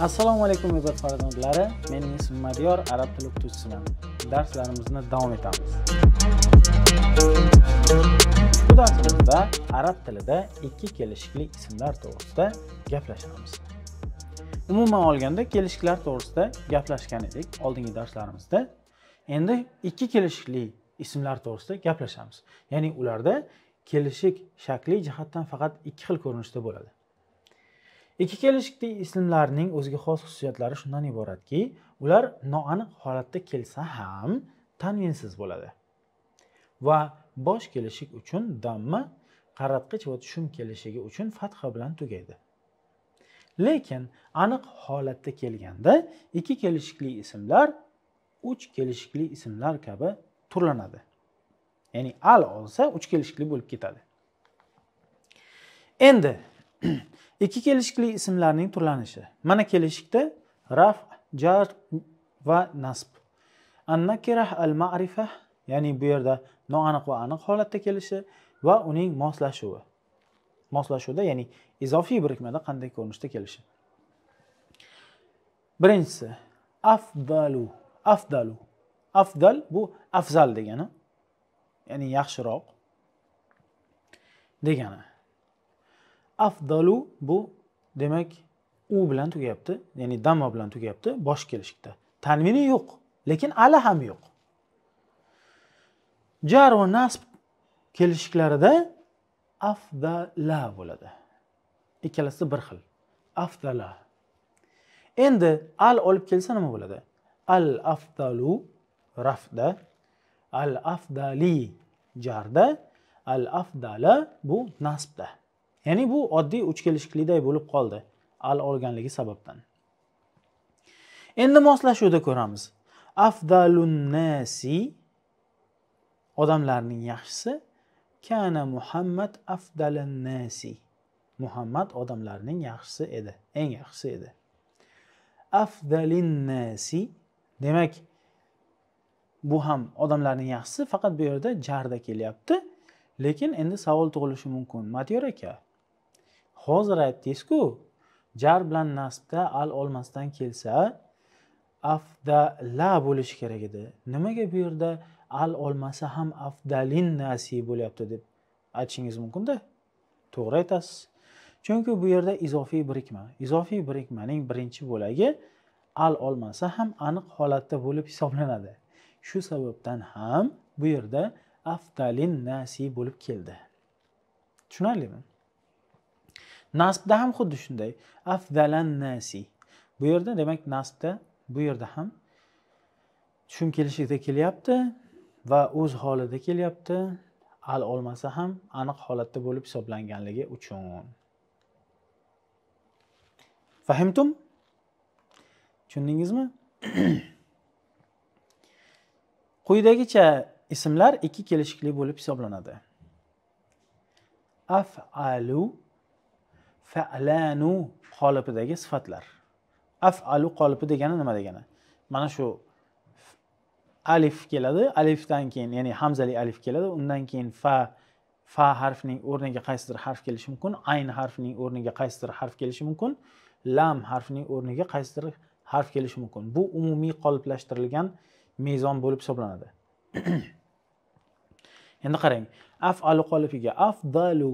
assalomu alaykum aziz farzandlari mening ismim madiyor arab tili o'qituvchisiman darslarimizni davom etamiz bu darsimizda arab tilida ikki kelishikli ismlar to'g'risida gaplashamiz umuman olganda kelishiklar to'g'risida gaplashgan edik oldingi darslarimizda endi ikki kelishikli ismlar to'g'risida gaplashamiz ya'ni ularda kelishik shakli jihatdan faqat ikki xil ko'rinishda bo'ladi ikki kelishikli ismlarning o'ziga xos xususiyatlari shundan iboratki ular noaniq holatda kelsa ham tanvinsiz bo'ladi va bosh kelishik uchun damma qaratqich va tushum kelishigi uchun fatha bilan tugaydi lekin aniq holatda kelganda ikki kelishikli ismlar uch kelishikli ismlar kabi turlanadi ya'ni al olsa uch kelishikli bo'lib ketadi endi ikki kelishikli ismlarning turlanishi mana kelishikda raf jar va nasb annakirah al ma'rifa ya'ni bu yerda noaniq va aniq holatda kelishi va uning moslashuvi moslashuvda ya'ni izofiy birikmada qanday ko'rinishda kelishi birinchisi afdalu afdalu afdal bu afzal degani ya'ni yaxshiroq degani afdalu bu demak u bilan tugayapti ya'ni damma bilan tugayapti bosh kelishda tanvini yo'q lekin ala ham yo'q jar va nasb kelishliklarida afdala bo'ladi ikkalasi bir xil afdala endi al olib kelsa nima bo'ladi al afdalu rafda al afdali jarda al afdala bu nasbda ya'ni bu oddiy uch kelishikliday bo'lib qoldi al olganligi sababdan endi moslashuvda ko'ramiz afdalun nasi odamlarning yaxshisi kana muhammad afdalun nasi muhammad odamlarning yaxshisi edi eng yaxshisi edi afdalin nasi demak bu ham odamlarning yaxshisi faqat bu yerda jarda kelyapti lekin endi savol tug'ilishi mumkin matyor aka hozir aytdingizku jar bilan nasbda al olmasdan kelsa afda la bo'lishi kerak edi nimaga bu yerda al olmasa ham afdalin nasiy bo'lyapti deb aytishingiz mumkinda to'g'ri aytasiz chunki bu yerda izofiy birikma izofiy birikmaning birinchi bo'lagi al olmasa ham aniq holatda bo'lib hisoblanadi shu sababdan ham bu yerda aftalin nasiy bo'lib keldi tushunarlimi nasbda ham xuddi shunday afdalan nasi bu yerda demak nasbda bu yerda ham tushun kelishlikda kelyapti va o'z holida kelyapti al olmasa ham aniq holatda bo'lib hisoblanganligi uchun fahimtum tushundingizmi quyidagicha ismlar ikki kelishikli bo'lib hisoblanadi afalu fa'lanu qolipidagi sifatlar afalu qolipi degani nima degani mana shu alif keladi alifdan keyin ya'ni hamzali alif keladi undan keyin fa fa harfining o'rniga qaysidir harf kelishi mumkin ayn harfining o'rniga qaysidir harf kelishi mumkin lam harfining o'rniga qaysidir harf kelishi mumkin bu umumiy qoliplashtirilgan mezon bo'lib hisoblanadi endi qarang afalu qolifiga afdalu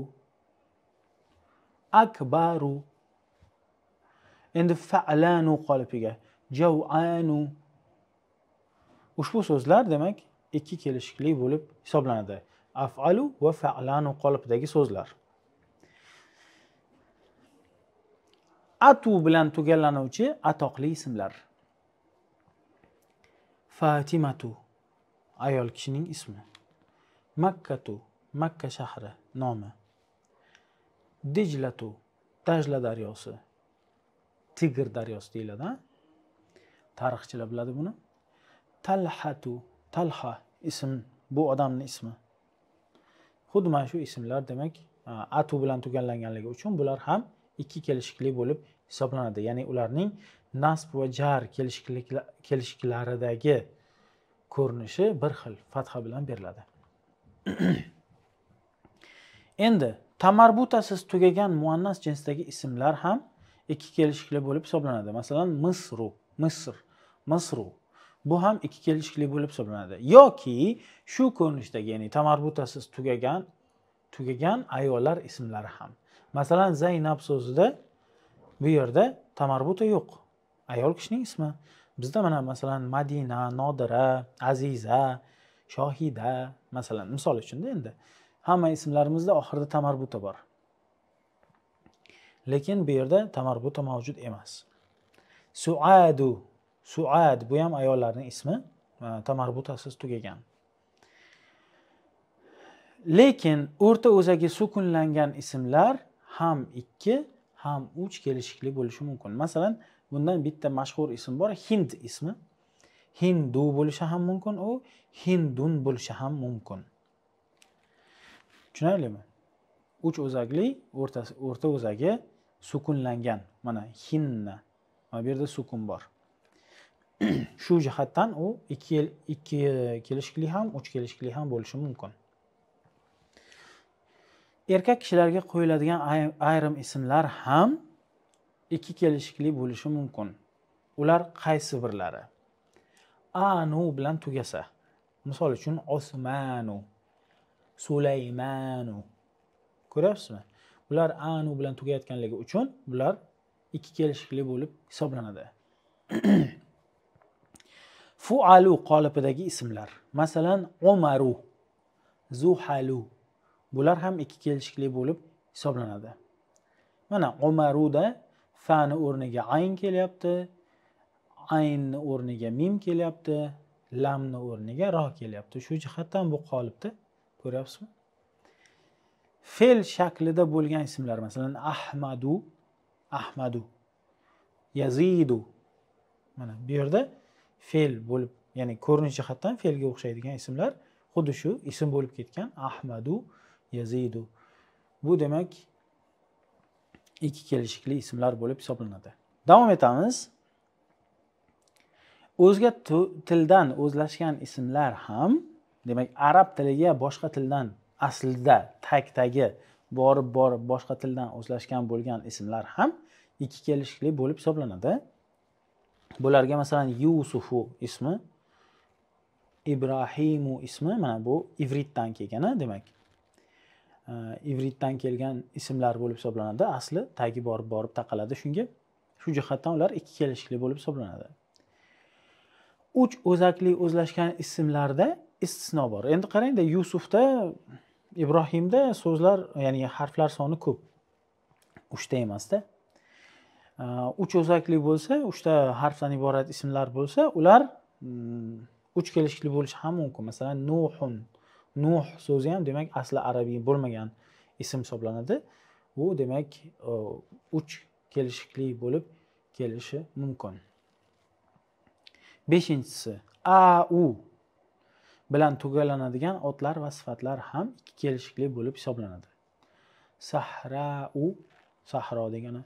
akbaru endi fa'lanu qolifiga javanu ushbu so'zlar demak ikki kelishikli bo'lib hisoblanadi afalu va fa'lanu qolipidagi so'zlar atu bilan tugallanuvchi atoqli ismlar fatimatu ayol kishining ismi makkatu makka shahri nomi dijlatu Tajla daryosi tigr daryosi deyiladi tarixchilar biladi buni talhatu talha ism bu odamni ismi xuddi mana shu ismlar demak atu bilan tugallanganligi uchun bular ham ikki kelishikli bo'lib hisoblanadi ya'ni ularning nasb va jar kelishiklaridagi ko'rinishi bir xil fatha bilan beriladi endi tamarbutasiz tugagan muannas jinsdagi ismlar ham ikki kelishikli bo'lib hisoblanadi masalan misru misr misru bu ham ikki kelishikli bo'lib hisoblanadi yoki shu ko'rinishdagi ya'ni tamarbutasiz tugagan tugagan ayollar ismlari ham masalan zaynab so'zida bu yerda tamarbuta yo'q ayol kishining ismi bizda mana masalan madina nodira aziza shohida masalan misol uchunda endi hamma ismlarimizda oxirida tamarbuta bor lekin bu yerda tamarbuta mavjud emas suadu suad bu ham ayollarning ismi e, tamarbutasiz tugagan lekin o'rta o'zagi sukunlangan ismlar ham ikki ham uch kelishikli bo'lishi mumkin masalan bundan bitta mashhur ism bor hind ismi hindu bo'lishi ham mumkin u hindun bo'lishi ham mumkin tushunarlimi uch o'zakli o'rta o'rta o'zagi sukunlangan mana hinna mana bu yerda sukun bor shu jihatdan u ikki ikki kelishikli ham uch kelishikli ham bo'lishi mumkin erkak kishilarga qo'yiladigan ayrim ismlar ham ikki kelishikli bo'lishi mumkin ular qaysi birlari anu bilan tugasa misol uchun osmanu sulaymanu ko'ryapsizmi bular anu bilan tugayotganligi uchun bular ikki kelishikli bo'lib hisoblanadi fualu qolipidagi ismlar masalan umaru zuhalu bular ham ikki kelishikli bo'lib hisoblanadi mana umaruda fani o'rniga ayn kelyapti aynni o'rniga mim kelyapti lamni o'rniga ro kelyapti shu jihatdan bu qolipda ko'ryapsizmi fe'l shaklida bo'lgan ismlar masalan ahmadu ahmadu yazidu mana bu yerda fe'l bo'lib ya'ni ko'rinish jihatdan fe'lga o'xshaydigan ismlar xuddi shu ism bo'lib ketgan ahmadu yazidu bu demak ikki kelishikli ismlar bo'lib hisoblanadi davom etamiz o'zga tildan o'zlashgan ismlar ham demak arab tiliga boshqa tildan aslida tag tagi borib borib boshqa tildan o'zlashgan bo'lgan ismlar ham ikki kelishikli bo'lib hisoblanadi bularga masalan yusufu ismi ibrohimu ismi mana bu ivritdan kelgani demak ivritdan kelgan ismlar bo'lib hisoblanadi asli tagi borib borib taqaladi shunga shu jihatdan ular ikki kelishikli bo'lib hisoblanadi uch o'zakli o'zlashgan ismlarda istisno bor endi qarangda yusufda ibrohimda so'zlar ya'ni harflar soni ko'p uchta emasda э, uch o'zakli bo'lsa uchta harfdan iborat ismlar bo'lsa ular mm, uch kelishikli bo'lishi ham mumkin masalan nuhun nuh so'zi ham demak asli arabiy bo'lmagan ism hisoblanadi u demak e, uch kelishikli bo'lib kelishi mumkin beshinchisi a u bilan tugallanadigan otlar va sifatlar ham ikki kelishikli bo'lib hisoblanadi sahra u sahro degani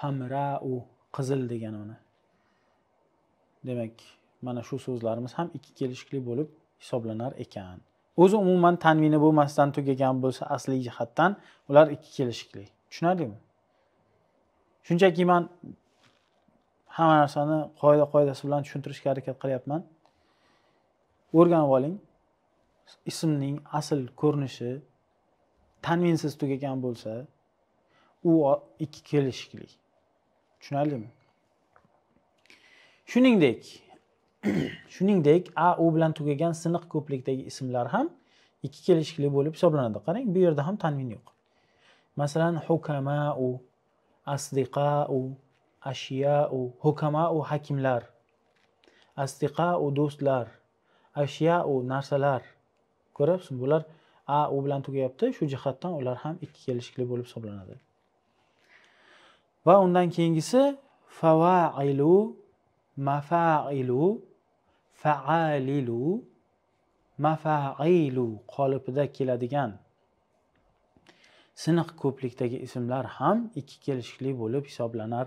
hamra u qizil degani mana demak mana shu so'zlarimiz ham ikki kelishikli bo'lib hisoblanar ekan o'zi umuman tanvini bo'lmasdan tugagan bo'lsa asli jihatdan ular ikki kelishikli tushunarlimi shunchaki man hamma narsani qoida qoidasi bilan tushuntirishga harakat qilyapman o'rganib oling ismning asl ko'rinishi tanvinsiz tugagan bo'lsa u ikki kelishikli tushunarlimi shuningdek shuningdek a u bilan tugagan siniq ko'plikdagi ismlar ham ikki kelishikli bo'lib hisoblanadi qarang bu yerda ham tanvin yo'q masalan hukamau asdiqau ashyau hukamau hakimlar asdiqau do'stlar ashyau narsalar ko'ryapsizmi bular a u bilan tugayapti shu jihatdan ular ham ikki kelishikli bo'lib hisoblanadi va undan keyingisi favailu mafailu faalilu mafailu qolipida keladigan siniq ko'plikdagi ismlar ham ikki kelishikli bo'lib hisoblanar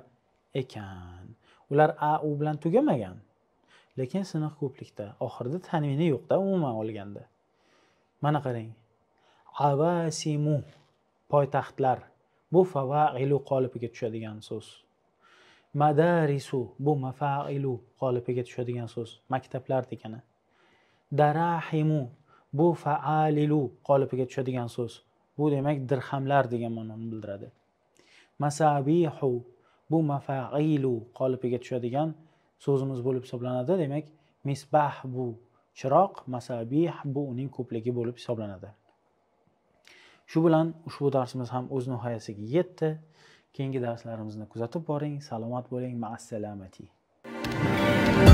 ekan ular a u bilan tugamagan lekin siniq ko'plikda oxirida tanvini yo'qda umuman olganda mana qarang avasimu poytaxtlar bu favailu qolipiga tushadigan so'z madarisu bu mafailu qolipiga tushadigan so'z maktablar degani darahimu bu faalilu qolipiga tushadigan so'z bu demak dirhamlar degan ma'noni bildiradi masabihu bu mafailu qolipiga tushadigan so'zimiz bo'lib hisoblanadi demak misbah bu chiroq masabih bu uning ko'pligi bo'lib hisoblanadi shu bilan ushbu darsimiz ham o'z nihoyasiga yetdi keyingi darslarimizni kuzatib boring salomat bo'ling maassalamati